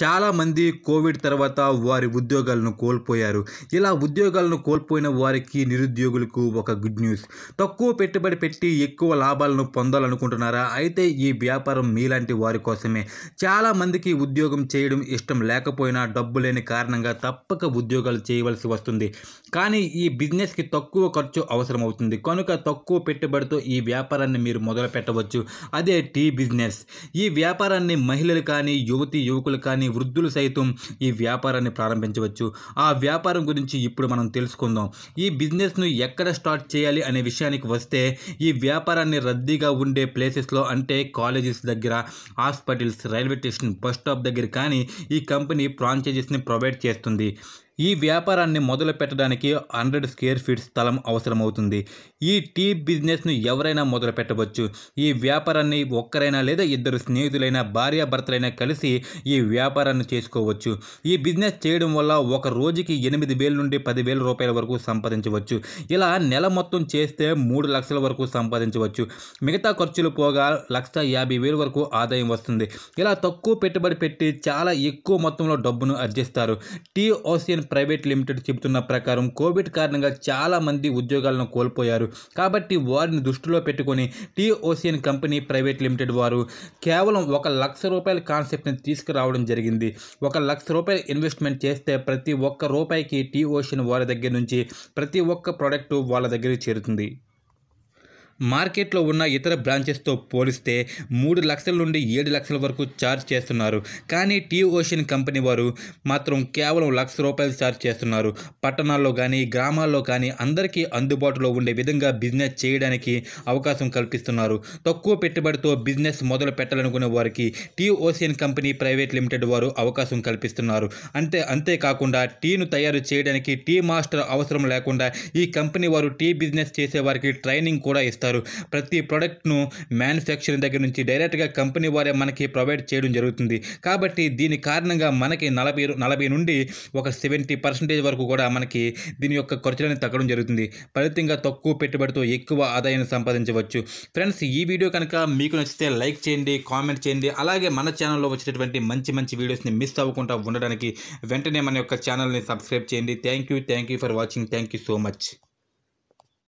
చాలామంది కోవిడ్ తర్వాత వారి ఉద్యోగాలను కోల్పోయారు ఇలా ఉద్యోగాలను కోల్పోయిన వారికి నిరుద్యోగులకు ఒక గుడ్ న్యూస్ తక్కువ పెట్టుబడి పెట్టి ఎక్కువ లాభాలను పొందాలనుకుంటున్నారా అయితే ఈ వ్యాపారం మీలాంటి వారి కోసమే చాలామందికి ఉద్యోగం చేయడం ఇష్టం లేకపోయినా డబ్బు లేని కారణంగా తప్పక ఉద్యోగాలు చేయవలసి వస్తుంది కానీ ఈ బిజినెస్కి తక్కువ ఖర్చు అవసరమవుతుంది కనుక తక్కువ పెట్టుబడితో ఈ వ్యాపారాన్ని మీరు మొదలు పెట్టవచ్చు అదే టీ బిజినెస్ ఈ వ్యాపారాన్ని మహిళలు కానీ యువతి యువకులు కానీ కానీ వృద్ధులు సైతం ఈ వ్యాపారాన్ని ప్రారంభించవచ్చు ఆ వ్యాపారం గురించి ఇప్పుడు మనం తెలుసుకుందాం ఈ బిజినెస్ను ఎక్కడ స్టార్ట్ చేయాలి అనే విషయానికి వస్తే ఈ వ్యాపారాన్ని రద్దీగా ఉండే ప్లేసెస్లో అంటే కాలేజెస్ దగ్గర hospitals railway station bus stop దగ్గర కానీ ఈ కంపెనీ ఫ్రాంచైజెస్ని ప్రొవైడ్ చేస్తుంది ఈ వ్యాపారాన్ని మొదలు పెట్టడానికి హండ్రెడ్ స్క్వేర్ ఫీట్ స్థలం అవసరమవుతుంది ఈ టీ బిజినెస్ను ఎవరైనా మొదలు పెట్టవచ్చు ఈ వ్యాపారాన్ని ఒక్కరైనా లేదా ఇద్దరు స్నేహితులైనా భార్యాభర్తలైనా కలిసి ఈ వ్యాపారాన్ని చేసుకోవచ్చు ఈ బిజినెస్ చేయడం వల్ల ఒక రోజుకి ఎనిమిది వేల నుండి పదివేల రూపాయల వరకు సంపాదించవచ్చు ఇలా నెల మొత్తం చేస్తే మూడు లక్షల వరకు సంపాదించవచ్చు మిగతా ఖర్చులు పోగా లక్ష యాభై వేల వరకు ఆదాయం వస్తుంది ఇలా తక్కువ పెట్టుబడి పెట్టి చాలా ఎక్కువ మొత్తంలో డబ్బును అర్జిస్తారు T Ocean Indian private limited చెబుతున్న ప్రకారం కోవిడ్ కారణంగా చాలామంది ఉద్యోగాలను కోల్పోయారు కాబట్టి వారిని దృష్టిలో పెట్టుకొని టీఓసిఎన్ కంపెనీ ప్రైవేట్ లిమిటెడ్ వారు కేవలం ఒక లక్ష రూపాయల కాన్సెప్ట్ని తీసుకురావడం జరిగింది ఒక లక్ష రూపాయలు ఇన్వెస్ట్మెంట్ చేస్తే ప్రతి ఒక్క రూపాయికి టీఓసిఎన్ వారి దగ్గర నుంచి ప్రతి ఒక్క ప్రోడక్టు వాళ్ళ దగ్గరికి చేరుతుంది మార్కెట్లో ఉన్న ఇతర బ్రాంచెస్తో పోలిస్తే మూడు లక్షల నుండి ఏడు లక్షల వరకు ఛార్జ్ చేస్తున్నారు కానీ టీ ఓషన్ కంపెనీ వారు మాత్రం కేవలం లక్ష రూపాయలు ఛార్జ్ చేస్తున్నారు పట్టణాల్లో కానీ గ్రామాల్లో కానీ అందరికీ అందుబాటులో ఉండే విధంగా బిజినెస్ చేయడానికి అవకాశం కల్పిస్తున్నారు తక్కువ పెట్టుబడితో బిజినెస్ మొదలు పెట్టాలనుకునే వారికి T Ocean company private limited వారు అవకాశం కల్పిస్తున్నారు అంతే అంతేకాకుండా టీను తయారు చేయడానికి టీ మాస్టర్ అవసరం లేకుండా ఈ కంపెనీ వారు టీ బిజినెస్ చేసే వారికి ట్రైనింగ్ కూడా ఇస్తారు చేస్తారు ప్రతి ప్రోడక్ట్ను మ్యానుఫ్యాక్చరింగ్ దగ్గర నుంచి డైరెక్ట్గా కంపెనీ వారే మనకి ప్రొవైడ్ చేయడం జరుగుతుంది కాబట్టి దీని కారణంగా మనకి నలభై నలభై నుండి ఒక సెవెంటీ పర్సెంటేజ్ వరకు కూడా మనకి దీని యొక్క ఖర్చులను తగ్గడం జరుగుతుంది ఫలితంగా తక్కువ పెట్టుబడితో ఎక్కువ ఆదాయాన్ని సంపాదించవచ్చు ఫ్రెండ్స్ ఈ వీడియో కనుక మీకు నచ్చితే లైక్ చేయండి కామెంట్ చేయండి అలాగే మన ఛానల్లో వచ్చేటటువంటి మంచి మంచి వీడియోస్ని మిస్ అవ్వకుండా ఉండడానికి వెంటనే మన యొక్క ఛానల్ని సబ్స్క్రైబ్ చేయండి thank you thank you for watching thank you so much